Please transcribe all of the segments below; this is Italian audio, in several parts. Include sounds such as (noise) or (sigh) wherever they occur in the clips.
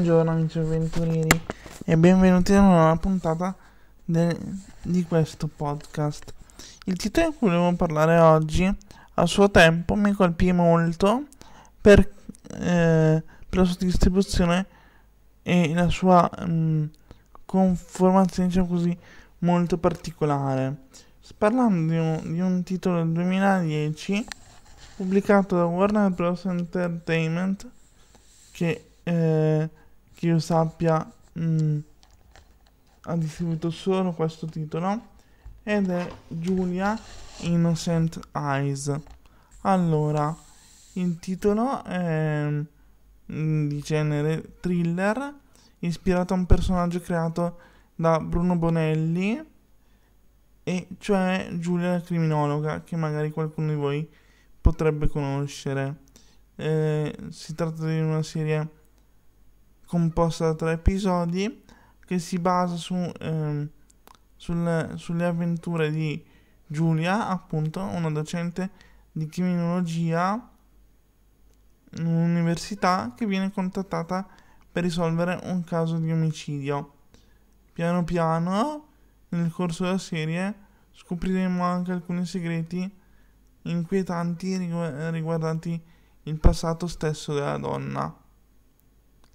Buongiorno amici avventurieri e benvenuti a una nuova puntata di questo podcast. Il titolo di cui volevo parlare oggi a suo tempo mi colpì molto per, eh, per la sua distribuzione e la sua mh, mm, conformazione, diciamo così, molto particolare. Parlando di un, di un titolo del 2010 pubblicato da Warner Bros. Entertainment che eh, che io sappia mh, mm, ha distribuito solo questo titolo ed è Giulia Innocent Eyes. Allora, il titolo è mm, di genere thriller ispirato a un personaggio creato da Bruno Bonelli e cioè Giulia la criminologa che magari qualcuno di voi potrebbe conoscere. Eh, si tratta di una serie composta da tre episodi che si basa su, eh, sul, sulle avventure di Giulia, appunto, una docente di criminologia in un'università che viene contattata per risolvere un caso di omicidio. Piano piano, nel corso della serie, scopriremo anche alcuni segreti inquietanti rigu- riguardanti il passato stesso della donna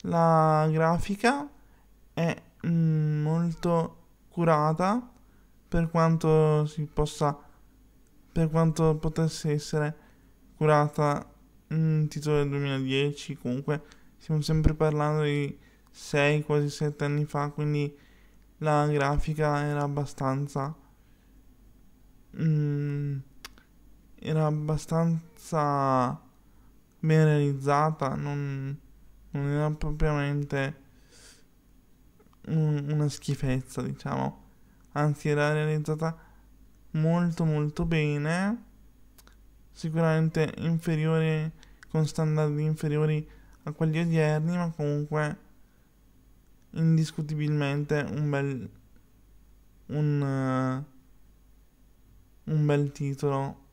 la grafica è mm, molto curata per quanto si possa per quanto potesse essere curata un mm, titolo del 2010 comunque stiamo sempre parlando di 6 quasi 7 anni fa quindi la grafica era abbastanza mm, era abbastanza ben realizzata non non era propriamente un, una schifezza, diciamo. Anzi, era realizzata molto molto bene, sicuramente inferiore, con standard inferiori a quelli odierni, ma comunque indiscutibilmente un bel un, uh, un bel titolo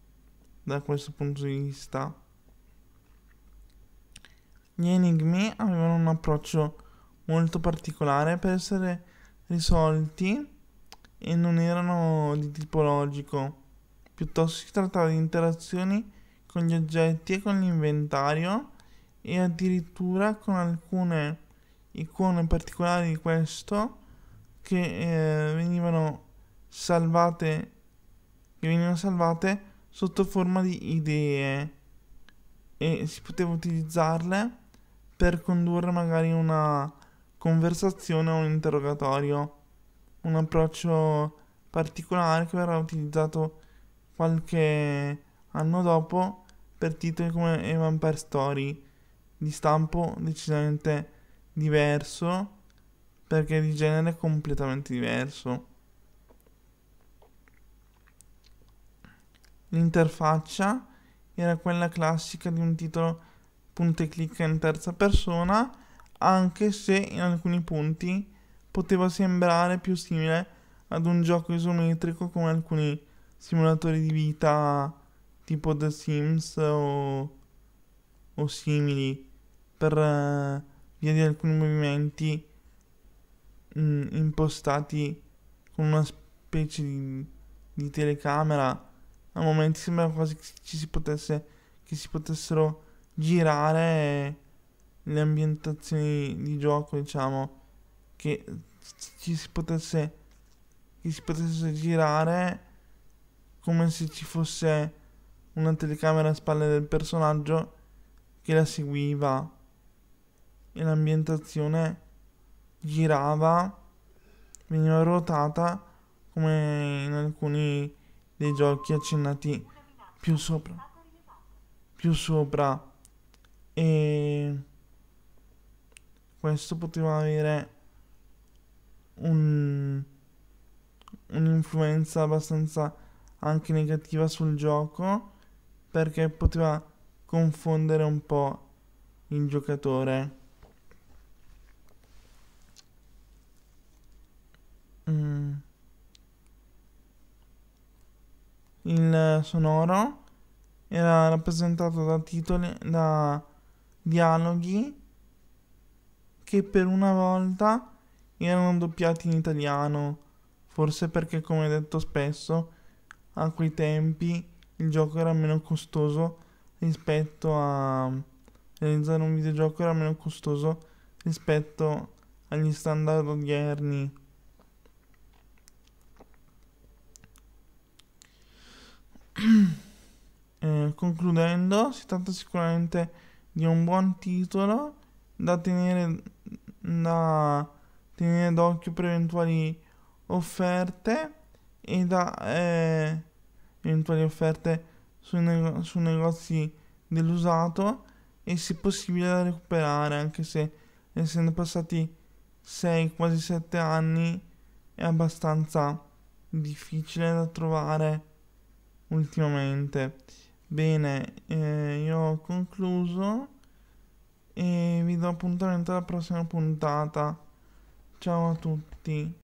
da questo punto di vista. Gli enigmi avevano un approccio molto particolare per essere risolti e non erano di tipo logico. Piuttosto si trattava di interazioni con gli oggetti e con l'inventario e addirittura con alcune icone particolari di questo che eh, venivano salvate che venivano salvate sotto forma di idee e si poteva utilizzarle per condurre magari una conversazione o un interrogatorio, un approccio particolare che verrà utilizzato qualche anno dopo per titoli come A Vampire Story, di stampo decisamente diverso perché di genere completamente diverso. L'interfaccia era quella classica di un titolo punto e clicca in terza persona, anche se in alcuni punti poteva sembrare più simile ad un gioco isometrico come alcuni simulatori di vita tipo The Sims o, o simili per eh, via di alcuni movimenti mh, mm, impostati con una specie di, di telecamera a momenti sembra quasi che ci si potesse che si potessero girare le ambientazioni di gioco, diciamo, che ci si potesse, che si potesse girare come se ci fosse una telecamera a spalle del personaggio che la seguiva e l'ambientazione girava, veniva ruotata come in alcuni dei giochi accennati più sopra. Più sopra e questo poteva avere un, un'influenza abbastanza anche negativa sul gioco perché poteva confondere un po' il giocatore. Mm. Il sonoro era rappresentato da titoli da dialoghi che per una volta erano doppiati in italiano, forse perché come detto spesso a quei tempi il gioco era meno costoso rispetto a realizzare un videogioco era meno costoso rispetto agli standard odierni. (clears throat) Eh, concludendo, si tratta sicuramente di di un buon titolo da tenere, da tenere d'occhio per eventuali offerte e da eh, eventuali offerte su, nego su negozi dell'usato e se possibile da recuperare anche se essendo passati 6 quasi 7 anni è abbastanza difficile da trovare ultimamente Bene, eh, io ho concluso e vi do appuntamento alla prossima puntata. Ciao a tutti.